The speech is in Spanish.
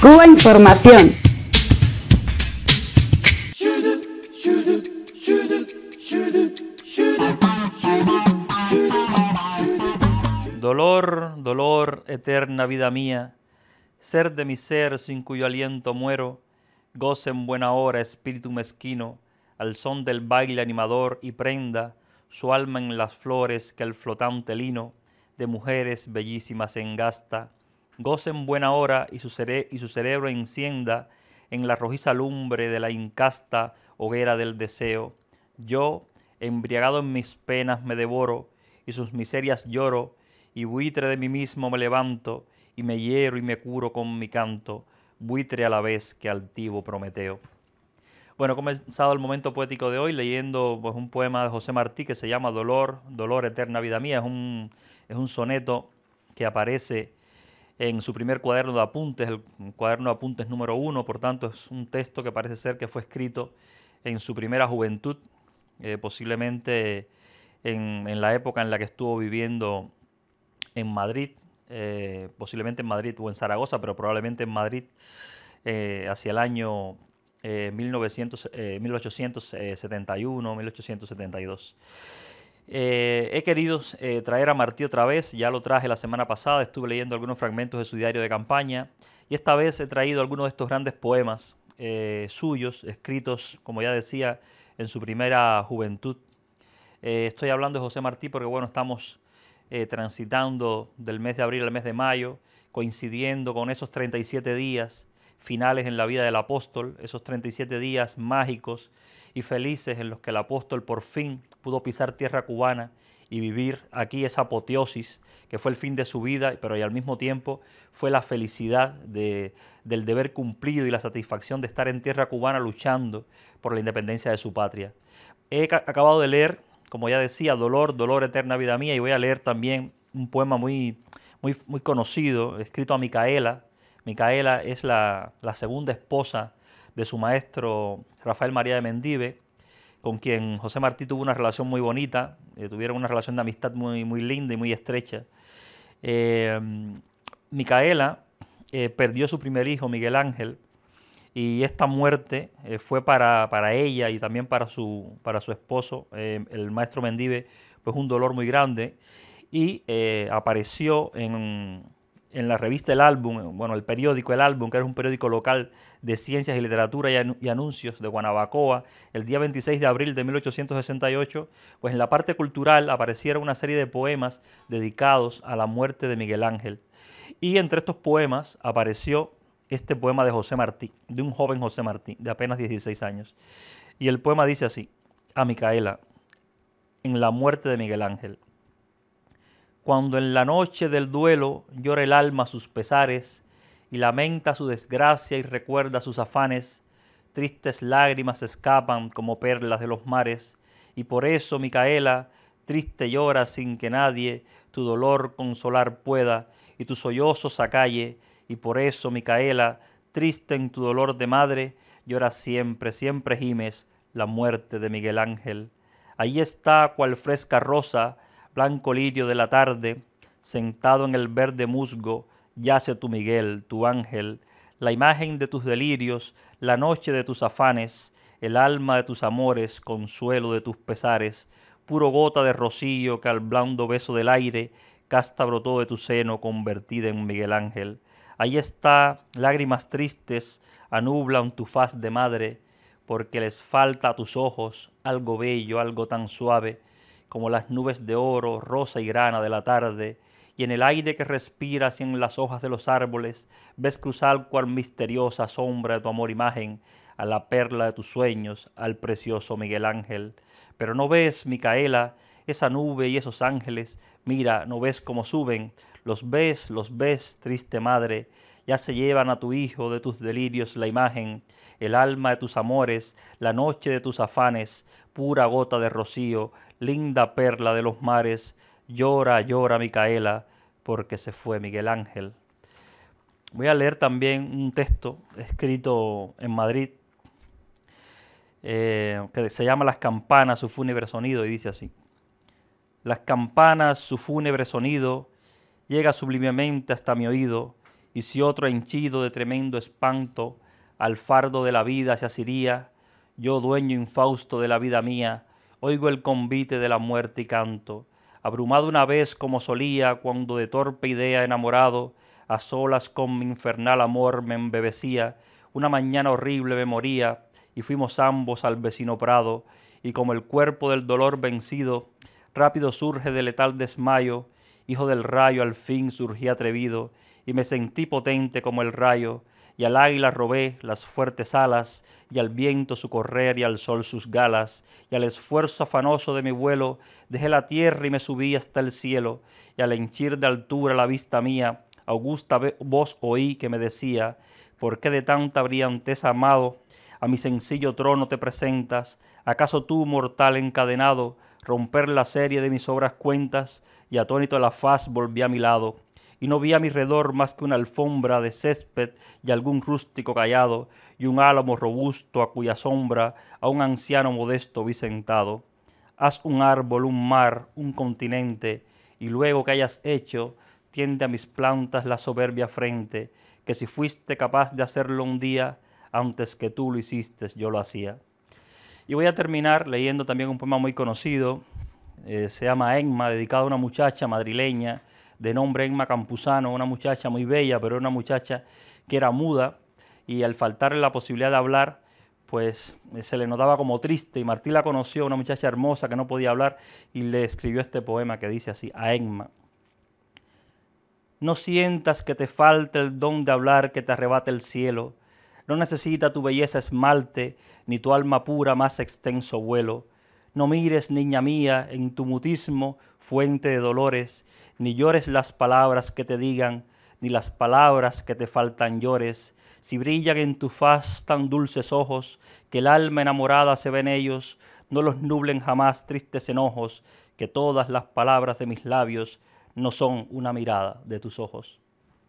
Cuba Información. Dolor, dolor, eterna vida mía, ser de mi ser sin cuyo aliento muero, goce en buena hora espíritu mezquino, al son del baile animador y prenda su alma en las flores que el flotante lino de mujeres bellísimas engasta gocen buena hora y su, cerebro encienda en la rojiza lumbre de la incasta hoguera del deseo. Yo, embriagado en mis penas, me devoro y sus miserias lloro, y buitre de mí mismo me levanto y me hiero y me curo con mi canto, buitre a la vez que altivo Prometeo. Bueno, he comenzado el momento poético de hoy leyendo pues, un poema de José Martí que se llama Dolor, Dolor, Eterna Vida Mía. Es un, es un soneto que aparece en su primer cuaderno de apuntes, el cuaderno de apuntes número uno, por tanto es un texto que parece ser que fue escrito en su primera juventud, eh, posiblemente en, la época en la que estuvo viviendo en Madrid, eh, posiblemente en Madrid o en Zaragoza, pero probablemente en Madrid eh, hacia el año 1871, 1872. Eh, he querido eh, traer a Martí otra vez, ya lo traje la semana pasada, estuve leyendo algunos fragmentos de su diario de campaña y esta vez he traído algunos de estos grandes poemas eh, suyos, escritos, como ya decía, en su primera juventud. estoy hablando de José Martí porque, bueno, estamos transitando del mes de abril al mes de mayo, coincidiendo con esos 37 días finales en la vida del apóstol, esos 37 días mágicos y felices en los que el apóstol por fin pudo pisar tierra cubana y vivir aquí esa apoteosis que fue el fin de su vida, pero y al mismo tiempo fue la felicidad del deber cumplido y la satisfacción de estar en tierra cubana luchando por la independencia de su patria. He acabado de leer, como ya decía, Dolor, Dolor, Eterna Vida Mía, y voy a leer también un poema muy, muy, muy conocido, escrito a Micaela, Micaela es la, segunda esposa de su maestro Rafael María de Mendive, con quien José Martí tuvo una relación muy bonita, eh, tuvieron una relación de amistad muy, muy linda y muy estrecha. Eh, Micaela eh, perdió su primer hijo, Miguel Ángel, y esta muerte fue para, ella y también para su, para su esposo, el maestro Mendive, pues un dolor muy grande, y apareció en, en la revista El Álbum, bueno, el periódico El Álbum, que era un periódico local de ciencias y literatura y, anuncios de Guanabacoa, el día 26 de abril de 1868, pues en la parte cultural aparecieron una serie de poemas dedicados a la muerte de Miguel Ángel. Y entre estos poemas apareció este poema de José Martí, de un joven José Martí, de apenas 16 años. Y el poema dice así, a Micaela, en la muerte de Miguel Ángel cuando en la noche del duelo llora el alma sus pesares y lamenta su desgracia y recuerda sus afanes, tristes lágrimas escapan como perlas de los mares, y por eso, Micaela, triste llora sin que nadie tu dolor consolar pueda y tus sollozos acalle, y por eso, Micaela, triste en tu dolor de madre, llora siempre, siempre gimes la muerte de Miguel Ángel. Allí está cual fresca rosa, blanco lirio de la tarde, sentado en el verde musgo, yace tu Miguel, tu ángel, la imagen de tus delirios, la noche de tus afanes, el alma de tus amores, consuelo de tus pesares, puro gota de rocío que al blando beso del aire, casta brotó de tu seno convertida en Miguel Ángel. Ahí está, lágrimas tristes anublan tu faz de madre, porque les falta a tus ojos algo bello, algo tan suave, como las nubes de oro, rosa y grana de la tarde, y en el aire que respiras y en las hojas de los árboles, ves cruzar cual misteriosa sombra de tu amor imagen, a la perla de tus sueños, al precioso Miguel Ángel. Pero no ves, Micaela, esa nube y esos ángeles, mira, no ves cómo suben, los ves, los ves, triste madre, ya se llevan a tu hijo de tus delirios la imagen, el alma de tus amores, la noche de tus afanes, pura gota de rocío, linda perla de los mares, llora, llora Micaela, porque se fue Miguel Ángel. Voy a leer también un texto escrito en Madrid eh, que se llama Las campanas, su fúnebre sonido, y dice así. Las campanas, su fúnebre sonido, llega sublimemente hasta mi oído, y si otro henchido de tremendo espanto al fardo de la vida se asiría, yo dueño infausto de la vida mía, oigo el convite de la muerte y canto, abrumado una vez como solía cuando de torpe idea enamorado, a solas con mi infernal amor me embebecía, una mañana horrible me moría, y fuimos ambos al vecino prado, y como el cuerpo del dolor vencido, rápido surge de letal desmayo, hijo del rayo al fin surgí atrevido, y me sentí potente como el rayo, y al águila robé las fuertes alas, y al viento su correr y al sol sus galas, y al esfuerzo afanoso de mi vuelo, dejé la tierra y me subí hasta el cielo, y al henchir de altura la vista mía, augusta voz oí que me decía, ¿por qué de tanta brillanteza amado, a mi sencillo trono te presentas? ¿Acaso tú, mortal encadenado, romper la serie de mis obras cuentas? Y atónito la faz volví a mi lado y no vi a mi redor más que una alfombra de césped y algún rústico callado y un álamo robusto a cuya sombra a un anciano modesto vi sentado. Haz un árbol, un mar, un continente, y luego que hayas hecho, tiende a mis plantas la soberbia frente, que si fuiste capaz de hacerlo un día, antes que tú lo hiciste, yo lo hacía. Y voy a terminar leyendo también un poema muy conocido, eh, se llama Enma, dedicado a una muchacha madrileña de nombre Emma Campuzano, una muchacha muy bella, pero una muchacha que era muda y al faltarle la posibilidad de hablar, pues eh, se le notaba como triste y Martí la conoció, una muchacha hermosa que no podía hablar y le escribió este poema que dice así, a Emma. No sientas que te falte el don de hablar que te arrebate el cielo. No necesita tu belleza esmalte, ni tu alma pura más extenso vuelo no mires, niña mía, en tu mutismo, fuente de dolores, ni llores las palabras que te digan, ni las palabras que te faltan llores, si brillan en tu faz tan dulces ojos, que el alma enamorada se ve en ellos, no los nublen jamás tristes enojos, que todas las palabras de mis labios no son una mirada de tus ojos.